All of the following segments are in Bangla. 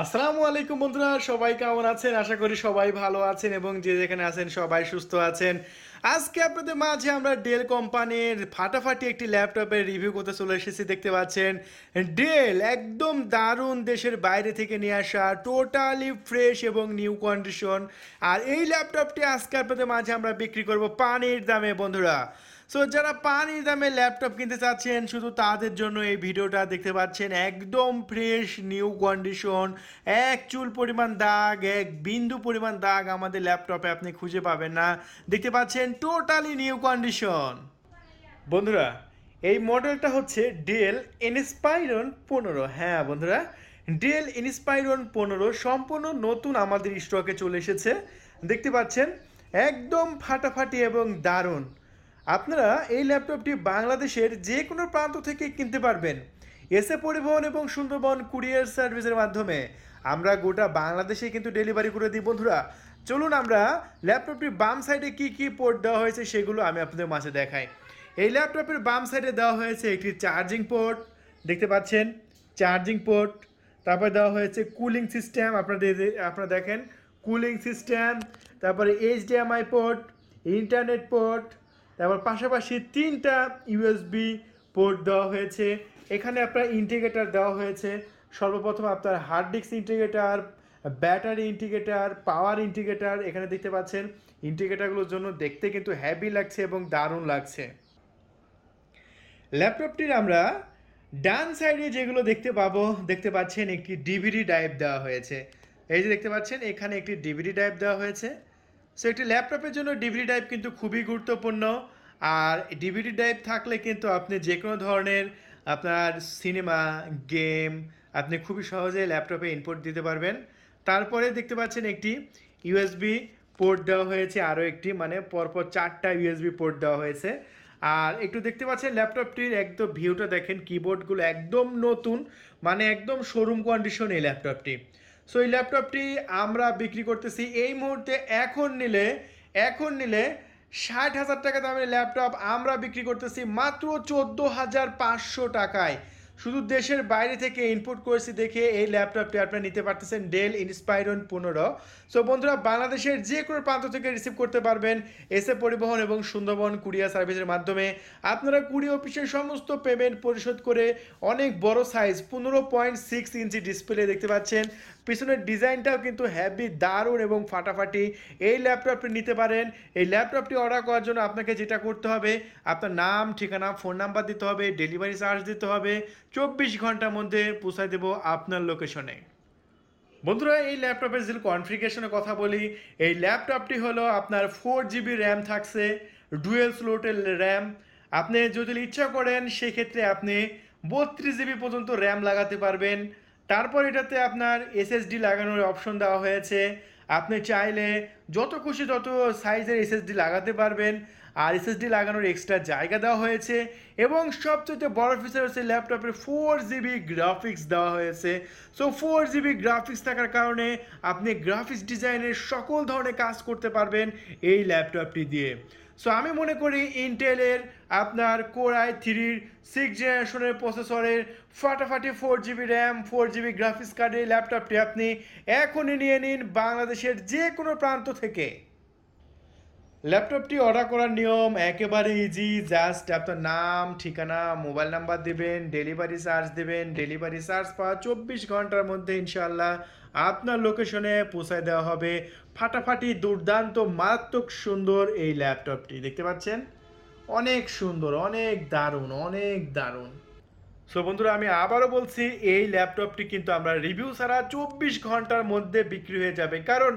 আসসালামু আলাইকুম বন্ধুরা সবাই কেমন আছেন আশা করি সবাই ভালো আছেন এবং যে যেখানে আছেন সবাই সুস্থ আছেন আজকে আপনাদের মাঝে আমরা ডেল কোম্পানির ফাটাফাটি একটি ল্যাপটপের রিভিউ করতে চলে এসেছি দেখতে পাচ্ছেন ডেল একদম দারুণ দেশের বাইরে থেকে নিয়ে আসা টোটালি ফ্রেশ এবং নিউ কন্ডিশন আর এই ল্যাপটপটি আজকে আপনাদের মাঝে আমরা বিক্রি করব পানির দামে বন্ধুরা সো যারা পানির দামে ল্যাপটপ কিনতে চাচ্ছেন শুধু তাদের জন্য এই ভিডিওটা দেখতে পাচ্ছেন একদম ফ্রেশ নিউ কন্ডিশন এক চুল পরিমাণ দাগ এক বিন্দু পরিমাণ দাগ আমাদের ল্যাপটপে আপনি খুঁজে পাবেন না দেখতে পাচ্ছেন টোটালি নিউ কন্ডিশন বন্ধুরা এই মডেলটা হচ্ছে ডেল এনস্পাইরন পনেরো হ্যাঁ বন্ধুরা ডেল ইনস্পাইরন পনেরো সম্পূর্ণ নতুন আমাদের স্টকে চলে এসেছে দেখতে পাচ্ছেন একদম ফাটাফাটি এবং দারুণ আপনারা এই ল্যাপটপটি বাংলাদেশের যে কোনো প্রান্ত থেকে কিনতে পারবেন এসে পরিবহন এবং সুন্দরবন কুরিয়ার সার্ভিসের মাধ্যমে আমরা গোটা বাংলাদেশে কিন্তু ডেলিভারি করে দিই বন্ধুরা চলুন আমরা ল্যাপটপটির বাম সাইডে কি কি পোর্ট দেওয়া হয়েছে সেগুলো আমি আপনাদের মাঝে দেখাই এই ল্যাপটপের বাম সাইডে দেওয়া হয়েছে একটি চার্জিং পোর্ট দেখতে পাচ্ছেন চার্জিং পোর্ট তারপর দেওয়া হয়েছে কুলিং সিস্টেম আপনাদের আপনারা দেখেন কুলিং সিস্টেম তারপরে এইচডিএমআই পোর্ট ইন্টারনেট পোর্ট তারপর পাশাপাশি তিনটা ইউএসবি পোর্ট দেওয়া হয়েছে এখানে আপনার ইন্টিগ্রেটার দেওয়া হয়েছে সর্বপ্রথম আপনার hard disk indicator battery indicator power indicator এখানে দেখতে পাচ্ছেন ইন্টিগ্রেটারগুলোর জন্য দেখতে কিন্তু হ্যাভি লাগছে এবং দারুণ লাগছে ল্যাপটপটির আমরা ডান সাইডে যেগুলো দেখতে পাবো দেখতে পাচ্ছেন একটি ডিভিডি ড্রাইভ দেওয়া হয়েছে এই যে দেখতে পাচ্ছেন এখানে একটি ডিভিডি ড্রাইভ দেওয়া হয়েছে সো একটি ল্যাপটপের জন্য ডিভিডি ড্রাইভ কিন্তু খুবই গুরুত্বপূর্ণ আর ডিভিডি ড্রাইভ থাকলে কিন্তু আপনি যে কোনো ধরনের আপনার সিনেমা গেম আপনি খুবই সহজে ল্যাপটপে ইনপুট দিতে পারবেন তারপরে দেখতে পাচ্ছেন একটি ইউএসবি পোর্ট দেওয়া হয়েছে আরও একটি মানে পরপর চারটা ইউএসবি পোর্ট দেওয়া হয়েছে আর একটু দেখতে পাচ্ছেন ল্যাপটপটির একদম ভিউটা দেখেন কিবোর্ডগুলো একদম নতুন মানে একদম শোরুম কন্ডিশন এই ল্যাপটপটি সো এই ল্যাপটপটি আমরা বিক্রি করতেছি এই মুহূর্তে এখন নিলে এখন নিলে ষাট হাজার টাকা দামের ল্যাপটপ আমরা বিক্রি করতেছি মাত্র চোদ্দো হাজার পাঁচশো টাকায় শুধু দেশের বাইরে থেকে ইনপুট করেছি দেখে এই ল্যাপটপটি আপনারা নিতে পারতেছেন ডেল ইন্সপাইরন পনেরো সো বন্ধুরা বাংলাদেশের যে কোনো প্রান্ত থেকে রিসিভ করতে পারবেন এসে পরিবহন এবং সুন্দরবন কুরিয়ার সার্ভিসের মাধ্যমে আপনারা কুড়ি অফিসের সমস্ত পেমেন্ট পরিশোধ করে অনেক বড় সাইজ পনেরো পয়েন্ট সিক্স ইঞ্চি ডিসপ্লে দেখতে পাচ্ছেন পিছনের ডিজাইনটাও কিন্তু হ্যাভি দারুণ এবং ফাটাফাটি এই ল্যাপটপটি নিতে পারেন এই ল্যাপটপটি অর্ডার করার জন্য আপনাকে যেটা করতে হবে আপনার নাম ঠিকানা ফোন নাম্বার দিতে হবে ডেলিভারি চার্জ দিতে হবে চব্বিশ ঘন্টার মধ্যে পৌঁছায় দেবো আপনার লোকেশনে বন্ধুরা এই ল্যাপটপের যে কনফিগারেশনের কথা বলি এই ল্যাপটপটি হলো আপনার ফোর জিবি র্যাম থাকছে ডুয়েল স্লোটের র্যাম আপনি যদি ইচ্ছা করেন সেক্ষেত্রে আপনি বত্রিশ জিবি পর্যন্ত র্যাম লাগাতে পারবেন তারপর এটাতে আপনার এসএসডি লাগানোর অপশন দেওয়া হয়েছে আপনি চাইলে যত খুশি তত সাইজের এসএসডি লাগাতে পারবেন আর এসএসডি লাগানোর এক্সট্রা জায়গা দেওয়া হয়েছে এবং সবচেয়ে বড় ফিচার হচ্ছে ল্যাপটপের ফোর জিবি গ্রাফিক্স দেওয়া হয়েছে সো ফোর জিবি গ্রাফিক্স থাকার কারণে আপনি গ্রাফিক্স ডিজাইনের সকল ধরনের কাজ করতে পারবেন এই ল্যাপটপটি দিয়ে সো আমি মনে করি ইন্টেলের আপনার কোরআই থ্রির সিক্স জেনারেশনের প্রসেসরের ফাটাফাটি four GB RAM four GB graphics কার্ডের ল্যাপটপটি আপনি এখনই নিয়ে নিন বাংলাদেশের যে কোনো প্রান্ত থেকে ল্যাপটপটি অর্ডার করার নিয়ম একেবারে ইজি জাস্ট আপনার নাম ঠিকানা মোবাইল নাম্বার দেবেন ডেলিভারি চার্জ দেবেন ডেলিভারি চার্জ পাওয়া চব্বিশ ঘন্টার মধ্যে ইনশাল্লাহ আপনার লোকেশনে পৌঁছায় দেওয়া হবে ফাটাফাটি দুর্দান্ত মারাত্মক সুন্দর এই ল্যাপটপটি দেখতে পাচ্ছেন অনেক সুন্দর অনেক দারুণ অনেক দারুণ সো বন্ধুরা আমি আবারও বলছি এই ল্যাপটপটি কিন্তু আমরা রিভিউ ছাড়া চব্বিশ ঘন্টার মধ্যে বিক্রি হয়ে যাবে কারণ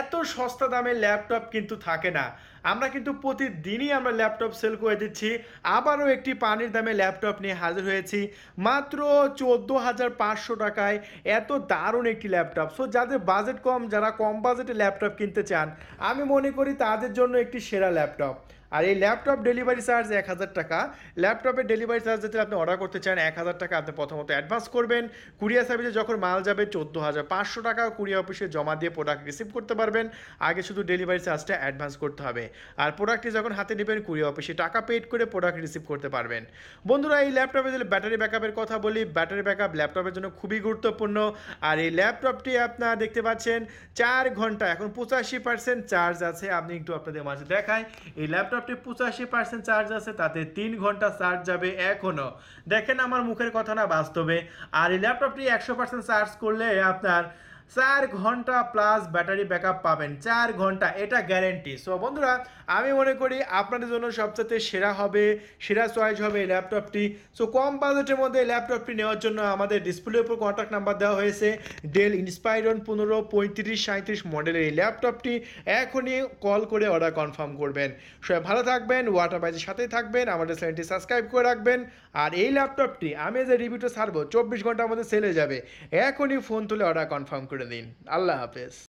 এত সস্তা দামে ল্যাপটপ কিন্তু থাকে না আমরা কিন্তু প্রতিদিনই আমরা ল্যাপটপ সেল করে দিচ্ছি আবারও একটি পানির দামে ল্যাপটপ নিয়ে হাজির হয়েছি মাত্র চোদ্দো হাজার পাঁচশো টাকায় এত দারুণ একটি ল্যাপটপ সো যাদের বাজেট কম যারা কম বাজেটে ল্যাপটপ কিনতে চান আমি মনে করি তাদের জন্য একটি সেরা ল্যাপটপ আর এই ল্যাপটপ ডেলিভারি চার্জ এক হাজার টাকা ল্যাপটপের ডেলিভারি চার্জ যদি আপনি অর্ডার করতে চান এক হাজার টাকা আপনি প্রথমত অ্যাডভান্স করবেন কুরিয়ার সার্ভিসে যখন মাল যাবে চোদ্দো হাজার পাঁচশো টাকা কুরিয়ার অফিসে জমা দিয়ে প্রোডাক্ট রিসিভ করতে পারবেন আগে শুধু ডেলিভারি চার্জটা অ্যাডভান্স করতে হবে আর প্রোডাক্টটি যখন হাতে নেবেন কুরিয়ার অফিসে টাকা পেড করে প্রোডাক্ট রিসিভ করতে পারবেন বন্ধুরা এই ল্যাপটপে যদি ব্যাটারি ব্যাকআপের কথা বলি ব্যাটারি ব্যাকআপ ল্যাপটপের জন্য খুবই গুরুত্বপূর্ণ আর এই ল্যাপটপটি আপনারা দেখতে পাচ্ছেন চার ঘন্টা এখন পঁচাশি পার্সেন্ট চার্জ আছে আপনি একটু আপনাদের মাঝে দেখাই এই ল্যাপটপ ল্যাপটপটি পঁচাশি পার্সেন্ট চার্জ আছে তাতে তিন ঘন্টা চার্জ যাবে এখনও দেখেন আমার মুখের কথা না বাস্তবে আর এই ল্যাপটপটি একশো পার্সেন্ট চার্জ করলে আপনার চার ঘন্টা প্লাস ব্যাটারি আপ পাবেন চার ঘন্টা এটা গ্যারেন্টি সো বন্ধুরা আমি মনে করি আপনাদের জন্য সবচেয়ে সেরা হবে সেরা চয়েস হবে এই ল্যাপটপটি সো কম বাজেটের মধ্যে ল্যাপটপটি নেওয়ার জন্য আমাদের ডিসপ্লের উপর কন্ট্যাক্ট নাম্বার দেওয়া হয়েছে ডেল ইন্সপাইরন পনেরো পঁয়ত্রিশ সাঁত্রিশ মডেলের এই ল্যাপটপটি এখনই কল করে অর্ডার কনফার্ম করবেন সবাই ভালো থাকবেন ওয়াটার বাইজের সাথেই থাকবেন আমাদের চ্যানেলটি সাবস্ক্রাইব করে রাখবেন আর এই ল্যাপটপটি আমি যে রিভিউটা ছাড়বো চব্বিশ ঘন্টার মধ্যে সেলে যাবে এখনই ফোন তুলে অর্ডার কনফার্ম করবেন করে দিন আল্লাহ হাফেজ